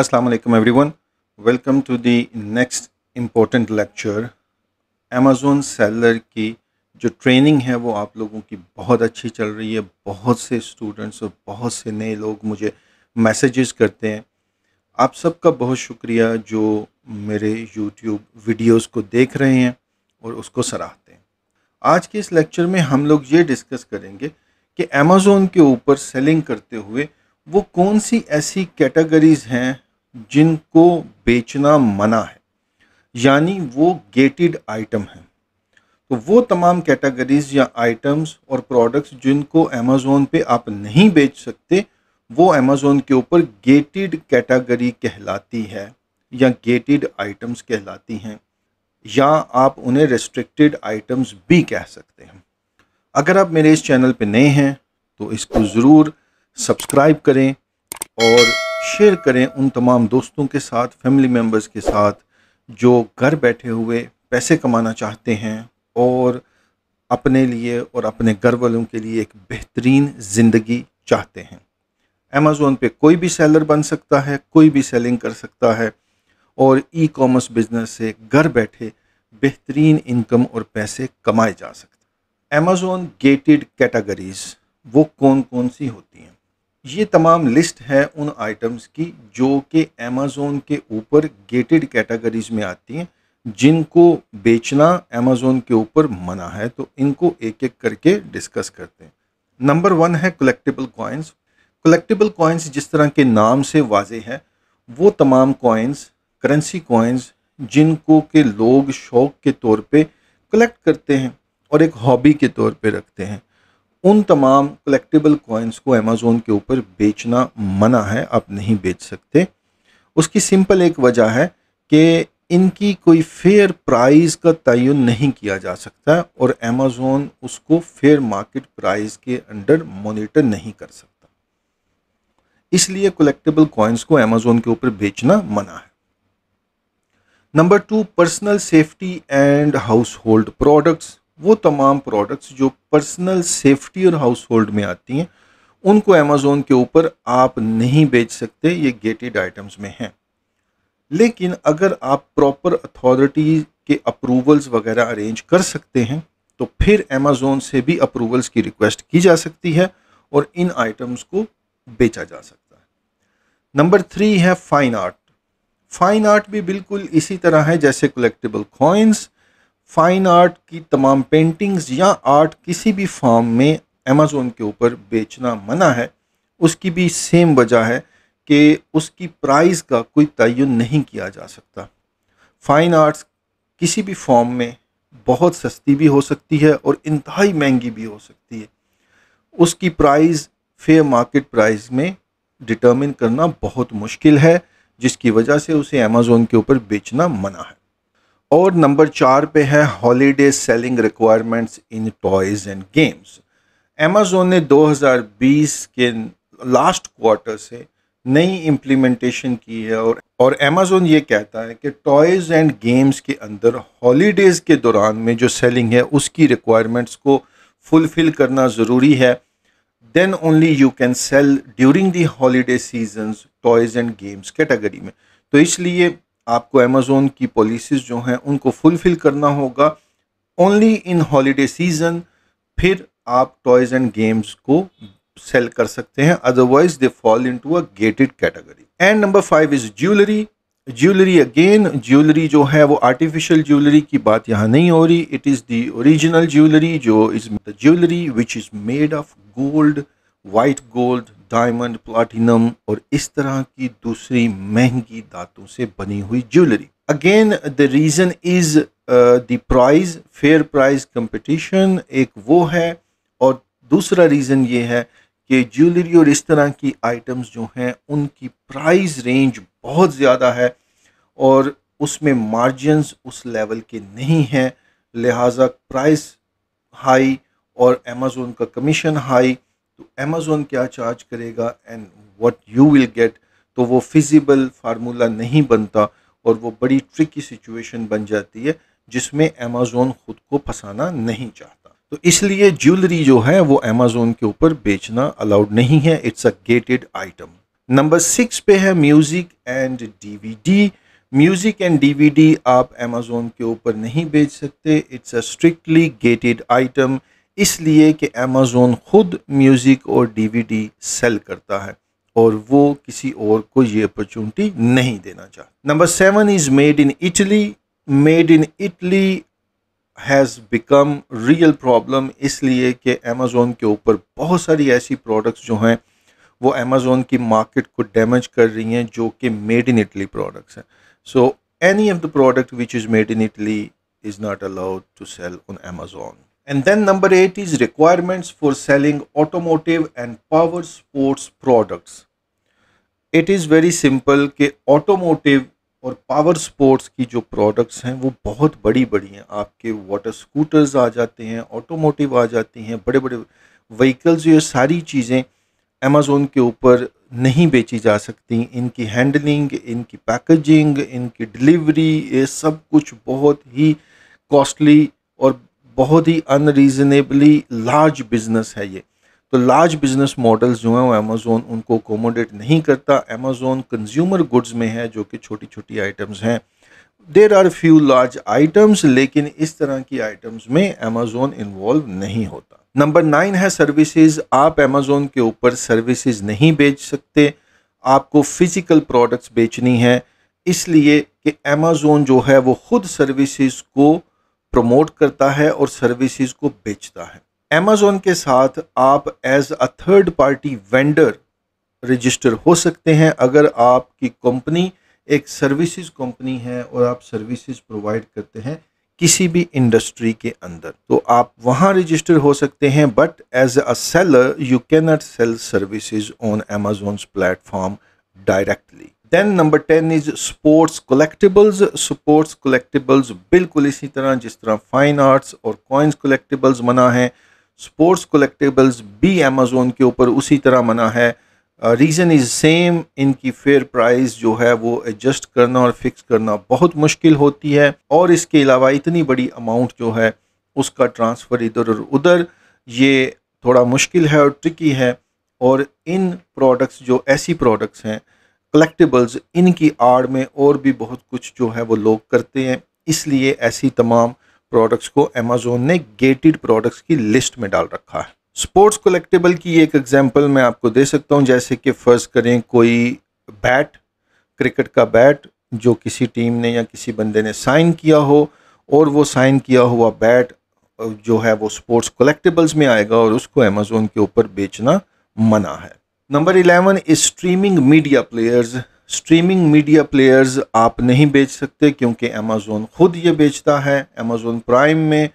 Aslam every one welcome to the next important lecture Amazon seller की जो training है वो आप लोगों की बहुत अच्छी चल रही है बहुत से स्टूडेंट्स और बहुत से नए लोग मुझे मैसेजेस करते हैं आप सबका बहुत शुक्रिया जो मेरे यूट्यूब वीडियोस को देख रहे हैं और उसको सराहते हैं आज के इस लेक्चर में हम लोग ये डिस्कस करेंगे कि अमेज़ोन के ऊपर सेलिंग करते हुए वो कौन सी ऐसी कैटेगरीज़ हैं जिनको बेचना मना है यानी वो गेटेड आइटम है तो वो तमाम कैटेगरीज या आइटम्स और प्रोडक्ट्स जिनको अमेज़ोन पे आप नहीं बेच सकते वो अमेज़ोन के ऊपर गेटेड कैटेगरी कहलाती है या गेटेड आइटम्स कहलाती हैं या आप उन्हें रेस्ट्रिक्टेड आइटम्स भी कह सकते हैं अगर आप मेरे इस चैनल पर नए हैं तो इसको ज़रूर सब्सक्राइब करें और शेयर करें उन तमाम दोस्तों के साथ फैमिली मेम्बर्स के साथ जो घर बैठे हुए पैसे कमाना चाहते हैं और अपने लिए और अपने घर वालों के लिए एक बेहतरीन ज़िंदगी चाहते हैं अमेज़ोन पे कोई भी सेलर बन सकता है कोई भी सेलिंग कर सकता है और ई कॉमर्स बिज़नेस से घर बैठे बेहतरीन इनकम और पैसे कमाए जा सकते हैं अमेज़ोन गेटेड कैटागरीज़ वो कौन कौन सी होती हैं ये तमाम लिस्ट है उन आइटम्स की जो कि अमेज़ोन के ऊपर गेटेड कैटेगरीज में आती हैं जिनको बेचना अमेज़ोन के ऊपर मना है तो इनको एक एक करके डिस्कस करते हैं नंबर वन है कलेक्टिबल कॉइन्स कलेक्टिबल कॉइन्स जिस तरह के नाम से वाजे हैं वो तमाम कॉइन्स करेंसी कॉइन्स जिनको के लोग शौक के तौर पे कलेक्ट करते हैं और एक हॉबी के तौर पे रखते हैं उन तमाम कलेक्टिबल कॉइन्स को अमेज़ोन के ऊपर बेचना मना है आप नहीं बेच सकते उसकी सिंपल एक वजह है कि इनकी कोई फेयर प्राइस का तयन नहीं किया जा सकता और अमेज़ोन उसको फेयर मार्केट प्राइस के अंडर मॉनिटर नहीं कर सकता इसलिए कलेक्टेबल कॉइन्स को अमेज़ोन के ऊपर बेचना मना है number two personal safety and household products वो तमाम प्रोडक्ट्स जो पर्सनल सेफ्टी और हाउस होल्ड में आती हैं उनको अमेज़ोन के ऊपर आप नहीं बेच सकते ये गेटेड आइटम्स में हैं लेकिन अगर आप प्रॉपर अथॉरिटी के अप्रूवल्स वगैरह अरेंज कर सकते हैं तो फिर अमेज़ोन से भी अप्रूवल्स की रिक्वेस्ट की जा सकती है और इन आइटम्स को बेचा जा सकता है नंबर थ्री है फ़ाइन आर्ट फ़ाइन आर्ट भी बिल्कुल इसी तरह है जैसे कलेक्टेबल कॉइन्स फ़ाइन आर्ट की तमाम पेंटिंग्स या आर्ट किसी भी फॉर्म में अमेज़ोन के ऊपर बेचना मना है उसकी भी सेम वजह है कि उसकी प्राइस का कोई तयन नहीं किया जा सकता फ़ाइन आर्ट्स किसी भी फॉर्म में बहुत सस्ती भी हो सकती है और इंतहाई महंगी भी हो सकती है उसकी प्राइस फेयर मार्केट प्राइस में डिटर्मिन करना बहुत मुश्किल है जिसकी वजह से उसे अमेज़ोन के ऊपर बेचना मना है और नंबर चार पे है holiday selling requirements in toys and games Amazon ने 2020 के लास्ट क्वार्टर से नई इम्प्लीमेंटेशन की है और और अमेजोन ये कहता है कि टॉयज़ एंड गेम्स के अंदर हॉलीडेज़ के दौरान में जो सेलिंग है उसकी रिक्वायरमेंट्स को फुलफ़िल करना ज़रूरी है then only you can sell during the holiday season toys and games category में तो इसलिए आपको अमेज़ोन की पॉलिसीज़ जो हैं उनको फुलफ़िल करना होगा ओनली इन हॉलीडे सीज़न फिर आप टॉयज़ एंड गेम्स को सेल कर सकते हैं otherwise they fall into a gated category and number five is jewellery jewellery again jewellery जो है वो आर्टिफिशियल ज्वेलरी की बात यहाँ नहीं हो रही it is the original jewellery जो is the jewellery which is made of gold white gold diamond platinum और इस तरह की दूसरी महंगी धातों से बनी हुई jewellery again the reason is the price fair price competition एक वो है और दूसरा रीज़न ये है कि ज्वेलरी और इस तरह की आइटम्स जो हैं उनकी प्राइस रेंज बहुत ज़्यादा है और उसमें मार्जिनस उस लेवल के नहीं हैं लिहाजा प्राइस हाई और अमेज़ोन का कमीशन हाई तो अमेज़ोन क्या चार्ज करेगा and what you will get तो वो फिजिबल फार्मूला नहीं बनता और वो बड़ी ट्रिकी सिचुएशन बन जाती है जिसमें अमेज़ोन ख़ुद को फंसाना नहीं चाहता तो इसलिए ज्वेलरी जो है वो अमेज़ोन के ऊपर बेचना अलाउड नहीं है it's a gated item number six पे है music and DVD music and DVD आप अमेज़ोन के ऊपर नहीं बेच सकते it's a strictly gated item इसलिए कि अमेज़ोन ख़ुद म्यूज़िक और डीवीडी सेल करता है और वो किसी और को ये अपॉर्चुनिटी नहीं देना चाहता number seven is made in Italy made in Italy has become real problem इसलिए कि अमेज़ोन के ऊपर बहुत सारी ऐसी प्रोडक्ट्स जो हैं वो अमेज़ोन की मार्केट को डैमेज कर रही हैं जो कि मेड इन इटली प्रोडक्ट्स हैं so any of the product which is made in Italy is not allowed to sell on Amazon And then number eight is requirements for selling automotive and power sports products. It is very simple कि automotive और power sports की जो products हैं वो बहुत बड़ी बड़ी हैं आपके वाटर स्कूटर्स आ जाते हैं ऑटोमोटिव आ जाती हैं बड़े बड़े व्हीकल्स ये सारी चीज़ें अमेज़ोन के ऊपर नहीं बेची जा सकती इनकी हैंडलिंग इनकी पैकेजिंग इनकी डिलीवरी ये सब कुछ बहुत ही कॉस्टली और बहुत ही अनरीजनेबली लार्ज बिजनेस है ये तो लार्ज बिजनेस मॉडल्स जो हैं वो अमेज़ोन उनको अकोमोडेट नहीं करता अमेज़ोन कंज्यूमर गुड्स में है जो कि छोटी छोटी आइटम्स हैं there are few large items लेकिन इस तरह की आइटम्स में अमेज़ोन इन्वॉल्व नहीं होता नंबर नाइन है सर्विसेज आप अमेज़ोन के ऊपर सर्विसेज नहीं बेच सकते आपको फ़िज़िकल प्रोडक्ट्स बेचनी है इसलिए कि अमेज़ोन जो है वो ख़ुद सर्विसेज को प्रमोट करता है और सर्विसेज को बेचता है अमेजोन के साथ आप as a third party vendor register हो सकते हैं अगर आपकी कंपनी एक सर्विसेज कंपनी है और आप सर्विसेज प्रोवाइड करते हैं किसी भी इंडस्ट्री के अंदर तो आप वहाँ रजिस्टर हो सकते हैं but as a seller you can not sell services on Amazon's platform directly then number ten is sports collectibles sports collectibles बिल्कुल इसी तरह जिस तरह फाइन आर्ट्स और कॉइन्स कलेक्टिबल्स मना है स्पोर्ट्स कलेक्टिबल्स भी अमेज़ोन के ऊपर उसी तरह मना है रीज़न इज़ सेम इनकी फेयर प्राइस जो है वो एडजस्ट करना और फिक्स करना बहुत मुश्किल होती है और इसके अलावा इतनी बड़ी अमाउंट जो है उसका ट्रांसफ़र इधर और उधर ये थोड़ा मुश्किल है और ट्रिकी है और इन प्रोडक्ट्स जो ऐसी प्रोडक्ट्स हैं कलेक्टिबल्स इनकी आड़ में और भी बहुत कुछ जो है वो लोग करते हैं इसलिए ऐसी तमाम प्रोडक्ट्स को अमेज़ोन ने गेटेड प्रोडक्ट्स की लिस्ट में डाल रखा है स्पोर्ट्स कलेक्टेबल की एक एग्जांपल मैं आपको दे सकता हूं जैसे कि फ़र्ज़ करें कोई बैट क्रिकेट का बैट जो किसी टीम ने या किसी बंदे ने साइन किया हो और वो साइन किया हुआ बैट जो है वो स्पोर्ट्स कलेक्टेबल्स में आएगा और उसको अमेज़ोन के ऊपर बेचना मना है number eleven streaming media players streaming media players आप नहीं बेच सकते क्योंकि अमेज़ोन ख़ुद ये बेचता है अमेज़ोन प्राइम में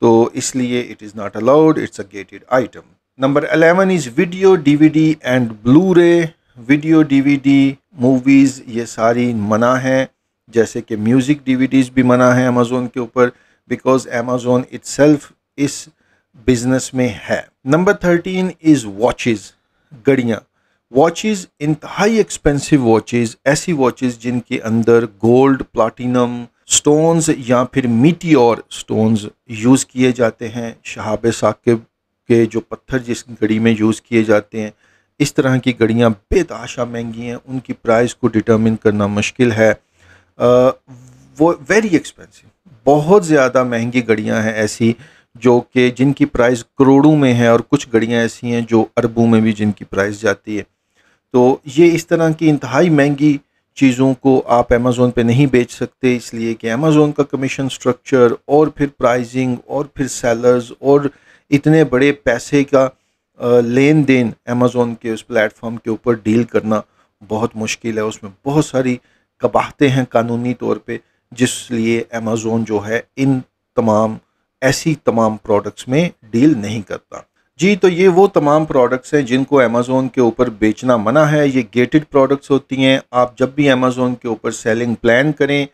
तो इसलिए it is not allowed it's a gated item number eleven is video DVD and blu ray video DVD movies ये सारी मना है जैसे कि म्यूज़िक डीवीडीज़ भी मना है अमेज़ोन के ऊपर बिकॉज अमेज़ोन इट्स इस बिज़नेस में है नंबर थर्टीन इज़ वॉचेज़ घड़ियाँ वॉचेस इंतहाई एक्सपेंसिव वॉचेस ऐसी वॉचेस जिनके अंदर गोल्ड प्लाटिनम स्टोन्स या फिर मीटी और स्टोन्स यूज़ किए जाते हैं शहाब साकिब के जो पत्थर जिस घड़ी में यूज़ किए जाते हैं इस तरह की घड़ियाँ बेताशा महंगी हैं उनकी प्राइस को डिटर्मिन करना मुश्किल है आ, वो वेरी एक्सपेंसिव बहुत ज़्यादा महंगी घड़ियाँ हैं ऐसी जो कि जिनकी प्राइस करोड़ों में है और कुछ घड़ियाँ ऐसी हैं जो अरबों में भी जिनकी प्राइस जाती है तो ये इस तरह की इंतहाई महंगी चीज़ों को आप अमेज़ोन पे नहीं बेच सकते इसलिए कि अमेज़ोन का कमीशन स्ट्रक्चर और फिर प्राइसिंग और फिर सेलर्स और इतने बड़े पैसे का लेन देन अमेज़ोन के उस प्लेटफॉर्म के ऊपर डील करना बहुत मुश्किल है उसमें बहुत सारी कबाहते हैं कानूनी तौर पे जिसलिए अमेज़ोन जो है इन तमाम ऐसी तमाम प्रोडक्ट्स में डील नहीं करता जी तो ये वो तमाम प्रोडक्ट्स हैं जिनको अमेज़ोन के ऊपर बेचना मना है ये गेटेड प्रोडक्ट्स होती हैं आप जब भी अमेज़ोन के ऊपर सेलिंग प्लान करें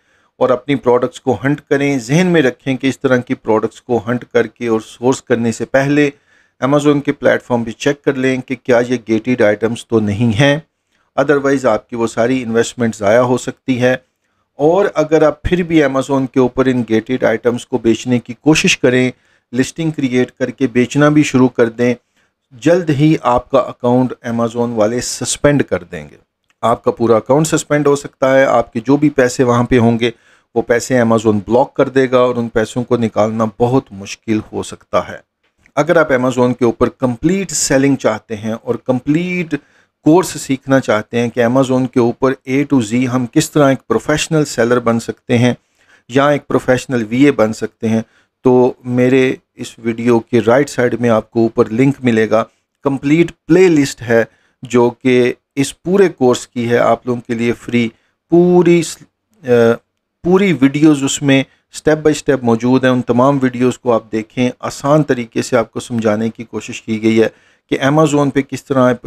और अपनी प्रोडक्ट्स को हंट करें जहन में रखें कि इस तरह की प्रोडक्ट्स को हंट करके और सोर्स करने से पहले अमेज़ोन के प्लेटफॉर्म पर चेक कर लें कि क्या ये गेटेड आइटम्स तो नहीं हैं अदरवाइज़ आपकी वो सारी इन्वेस्टमेंट ज़ाया हो सकती है और अगर आप फिर भी अमेज़ोन के ऊपर इन गेटेड आइटम्स को बेचने की कोशिश करें लिस्टिंग क्रिएट करके बेचना भी शुरू कर दें जल्द ही आपका अकाउंट अमेज़ोन वाले सस्पेंड कर देंगे आपका पूरा अकाउंट सस्पेंड हो सकता है आपके जो भी पैसे वहाँ पे होंगे वो पैसे अमेज़ोन ब्लॉक कर देगा और उन पैसों को निकालना बहुत मुश्किल हो सकता है अगर आप अमेज़ोन के ऊपर कंप्लीट सेलिंग चाहते हैं और कंप्लीट कोर्स सीखना चाहते हैं कि अमेज़ोन के ऊपर ए टू ज़ी हम किस तरह एक प्रोफेशनल सेलर बन सकते हैं या एक प्रोफेशनल वीए बन सकते हैं तो मेरे इस वीडियो के राइट साइड में आपको ऊपर लिंक मिलेगा कंप्लीट प्लेलिस्ट है जो कि इस पूरे कोर्स की है आप लोगों के लिए फ्री पूरी पूरी वीडियोस उसमें स्टेप बाय स्टेप मौजूद हैं उन तमाम वीडियोस को आप देखें आसान तरीके से आपको समझाने की कोशिश की गई है कि अमेज़ोन पे किस तरह आप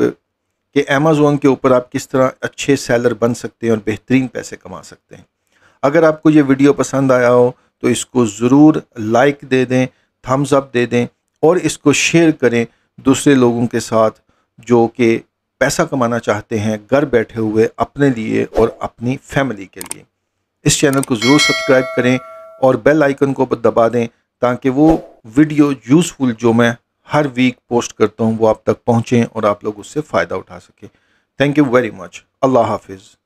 कि अमेज़ोन के ऊपर आप किस तरह अच्छे सेलर बन सकते हैं और बेहतरीन पैसे कमा सकते हैं अगर आपको ये वीडियो पसंद आया हो तो इसको ज़रूर लाइक दे दें थम्स अप दे दें और इसको शेयर करें दूसरे लोगों के साथ जो कि पैसा कमाना चाहते हैं घर बैठे हुए अपने लिए और अपनी फैमिली के लिए इस चैनल को ज़रूर सब्सक्राइब करें और बेल आइकन को दबा दें ताकि वो वीडियो यूज़फुल जो मैं हर वीक पोस्ट करता हूँ वो आप तक पहुँचें और आप लोग उससे फ़ायदा उठा सकें थैंक यू वेरी मच अल्लाह हाफिज़